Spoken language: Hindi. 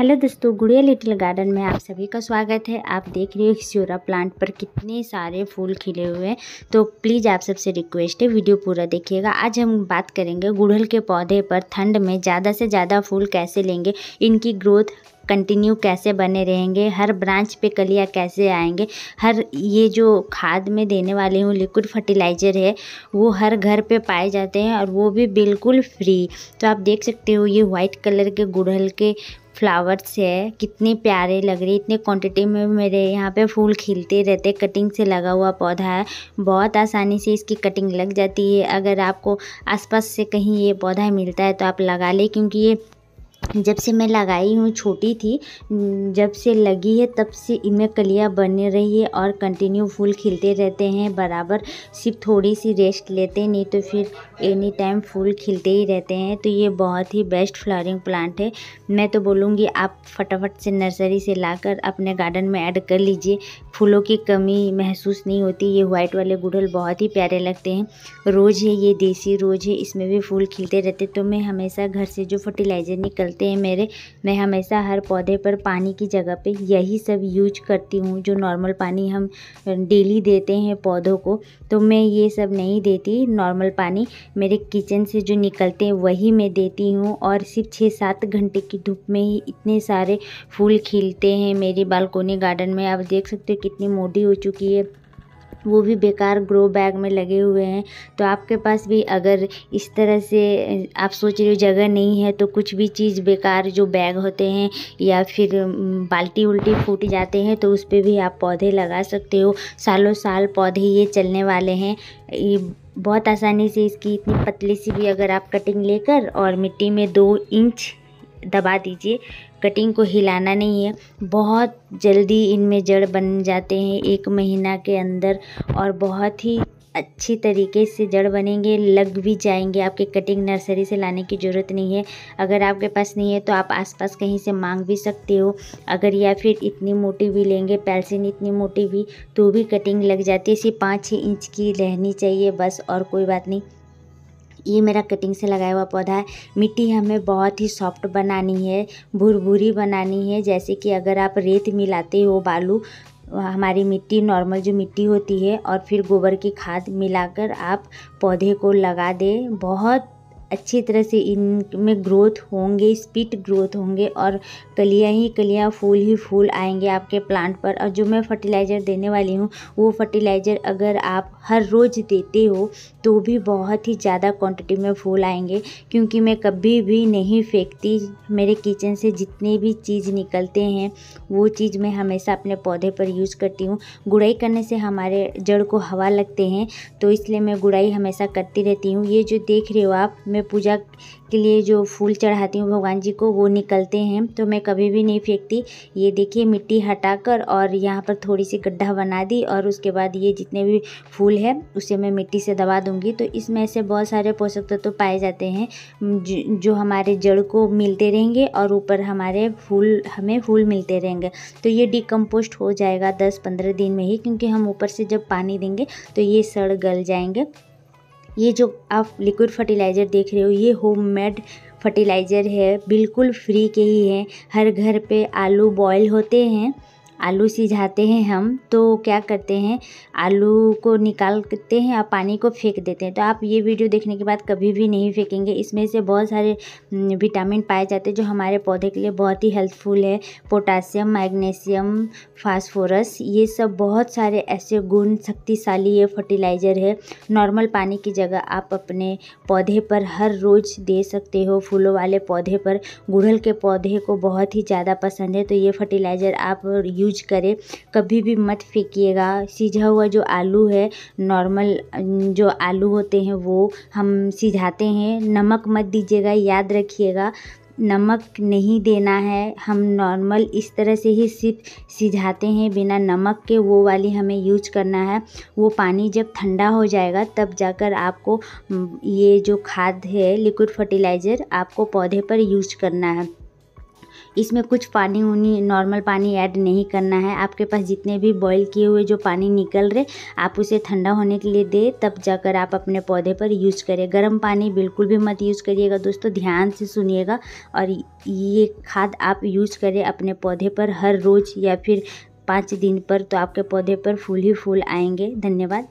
हेलो दोस्तों गुड़िया लिटिल गार्डन में आप सभी का स्वागत है आप देख रहे हो सियोरा प्लांट पर कितने सारे फूल खिले हुए हैं तो प्लीज़ आप सबसे रिक्वेस्ट है वीडियो पूरा देखिएगा आज हम बात करेंगे गुड़हल के पौधे पर ठंड में ज़्यादा से ज़्यादा फूल कैसे लेंगे इनकी ग्रोथ कंटिन्यू कैसे बने रहेंगे हर ब्रांच पे कलिया कैसे आएंगे हर ये जो खाद में देने वाले हूँ लिक्विड फर्टिलाइज़र है वो हर घर पे पाए जाते हैं और वो भी बिल्कुल फ्री तो आप देख सकते हो ये वाइट कलर के गुड़हल के फ्लावर्स है कितने प्यारे लग रहे इतने क्वांटिटी में मेरे यहाँ पे फूल खिलते रहते कटिंग से लगा हुआ पौधा है बहुत आसानी से इसकी कटिंग लग जाती है अगर आपको आसपास से कहीं ये पौधा मिलता है तो आप लगा लें क्योंकि ये जब से मैं लगाई हूँ छोटी थी जब से लगी है तब से इनमें कलियाँ बनी रही है और कंटिन्यू फूल खिलते रहते हैं बराबर सिर्फ थोड़ी सी रेस्ट लेते नहीं तो फिर एनी टाइम फूल खिलते ही रहते हैं तो ये बहुत ही बेस्ट फ्लावरिंग प्लांट है मैं तो बोलूँगी आप फटाफट से नर्सरी से कर अपने गार्डन में ऐड कर लीजिए फूलों की कमी महसूस नहीं होती ये वाइट वाले गुड़हल बहुत ही प्यारे लगते हैं रोज़ है ये देसी रोज़ है इसमें भी फूल खिलते रहते तो मैं हमेशा घर से जो फर्टिलाइज़र निकल निकलते हैं मेरे मैं हमेशा हर पौधे पर पानी की जगह पे यही सब यूज करती हूँ जो नॉर्मल पानी हम डेली देते हैं पौधों को तो मैं ये सब नहीं देती नॉर्मल पानी मेरे किचन से जो निकलते हैं वही मैं देती हूँ और सिर्फ छः सात घंटे की धूप में ही इतने सारे फूल खिलते हैं मेरी बालकोनी गार्डन में आप देख सकते हो कितनी मोटी हो चुकी है वो भी बेकार ग्रो बैग में लगे हुए हैं तो आपके पास भी अगर इस तरह से आप सोच रहे हो जगह नहीं है तो कुछ भी चीज़ बेकार जो बैग होते हैं या फिर बाल्टी उल्टी फूट जाते हैं तो उस पर भी आप पौधे लगा सकते हो सालों साल पौधे ये चलने वाले हैं ये बहुत आसानी से इसकी इतनी पतली सी भी अगर आप कटिंग लेकर और मिट्टी में दो इंच दबा दीजिए कटिंग को हिलाना नहीं है बहुत जल्दी इनमें जड़ बन जाते हैं एक महीना के अंदर और बहुत ही अच्छी तरीके से जड़ बनेंगे लग भी जाएंगे आपके कटिंग नर्सरी से लाने की ज़रूरत नहीं है अगर आपके पास नहीं है तो आप आसपास कहीं से मांग भी सकते हो अगर या फिर इतनी मोटी भी लेंगे पैल्सिन इतनी मोटी भी तो भी कटिंग लग जाती है सिर्फ पाँच छः इंच की रहनी चाहिए बस और कोई बात नहीं ये मेरा कटिंग से लगाया हुआ पौधा है मिट्टी हमें बहुत ही सॉफ्ट बनानी है भुरभुरी बनानी है जैसे कि अगर आप रेत मिलाते हो बालू हमारी मिट्टी नॉर्मल जो मिट्टी होती है और फिर गोबर की खाद मिलाकर आप पौधे को लगा दें बहुत अच्छी तरह से इनमें ग्रोथ होंगे स्पीड ग्रोथ होंगे और कलियां ही कलियां फूल ही फूल आएंगे आपके प्लांट पर और जो मैं फर्टिलाइज़र देने वाली हूँ वो फर्टिलाइज़र अगर आप हर रोज़ देते हो तो भी बहुत ही ज़्यादा क्वांटिटी में फूल आएंगे क्योंकि मैं कभी भी नहीं फेंकती मेरे किचन से जितने भी चीज़ निकलते हैं वो चीज़ मैं हमेशा अपने पौधे पर यूज़ करती हूँ गुड़ाई करने से हमारे जड़ को हवा लगते हैं तो इसलिए मैं गुड़ाई हमेशा करती रहती हूँ ये जो देख रहे हो आप मैं मैं पूजा के लिए जो फूल चढ़ाती हूँ भगवान जी को वो निकलते हैं तो मैं कभी भी नहीं फेंकती ये देखिए मिट्टी हटाकर और यहाँ पर थोड़ी सी गड्ढा बना दी और उसके बाद ये जितने भी फूल है उसे मैं मिट्टी से दबा दूँगी तो इसमें ऐसे बहुत सारे पोषक तत्व तो पाए जाते हैं जो हमारे जड़ को मिलते रहेंगे और ऊपर हमारे फूल हमें फूल मिलते रहेंगे तो ये डिकम्पोस्ट हो जाएगा दस पंद्रह दिन में ही क्योंकि हम ऊपर से जब पानी देंगे तो ये सड़ गल जाएंगे ये जो आप लिक्विड फर्टिलाइज़र देख रहे हो ये होममेड फर्टिलाइज़र है बिल्कुल फ्री के ही हैं हर घर पे आलू बॉयल होते हैं आलू सिझाते हैं हम तो क्या करते हैं आलू को निकालते हैं और पानी को फेंक देते हैं तो आप ये वीडियो देखने के बाद कभी भी नहीं फेंकेंगे इसमें से बहुत सारे हम्म, विटामिन पाए जाते हैं जो हमारे पौधे के लिए बहुत ही हेल्पफुल है पोटासियम मैग्नीशियम फास्फोरस ये सब बहुत सारे ऐसे गुण शक्तिशाली ये फर्टिलाइज़र है नॉर्मल पानी की जगह आप अपने पौधे पर हर रोज़ दे सकते हो फूलों वाले पौधे पर गुड़हल के पौधे को बहुत ही ज़्यादा पसंद है तो ये फर्टिलाइज़र आप यूज यूज करें कभी भी मत फेंकिएगा सीझा हुआ जो आलू है नॉर्मल जो आलू होते हैं वो हम सिझाते हैं नमक मत दीजिएगा याद रखिएगा नमक नहीं देना है हम नॉर्मल इस तरह से ही सिर्फ सिझाते हैं बिना नमक के वो वाली हमें यूज करना है वो पानी जब ठंडा हो जाएगा तब जाकर आपको ये जो खाद है लिक्विड फर्टिलाइज़र आपको पौधे पर यूज करना है इसमें कुछ पानी उनी नॉर्मल पानी ऐड नहीं करना है आपके पास जितने भी बॉईल किए हुए जो पानी निकल रहे आप उसे ठंडा होने के लिए दे तब जाकर आप अपने पौधे पर यूज़ करें गर्म पानी बिल्कुल भी मत यूज़ करिएगा दोस्तों ध्यान से सुनिएगा और ये खाद आप यूज़ करें अपने पौधे पर हर रोज़ या फिर पाँच दिन पर तो आपके पौधे पर फूल ही फूल आएंगे धन्यवाद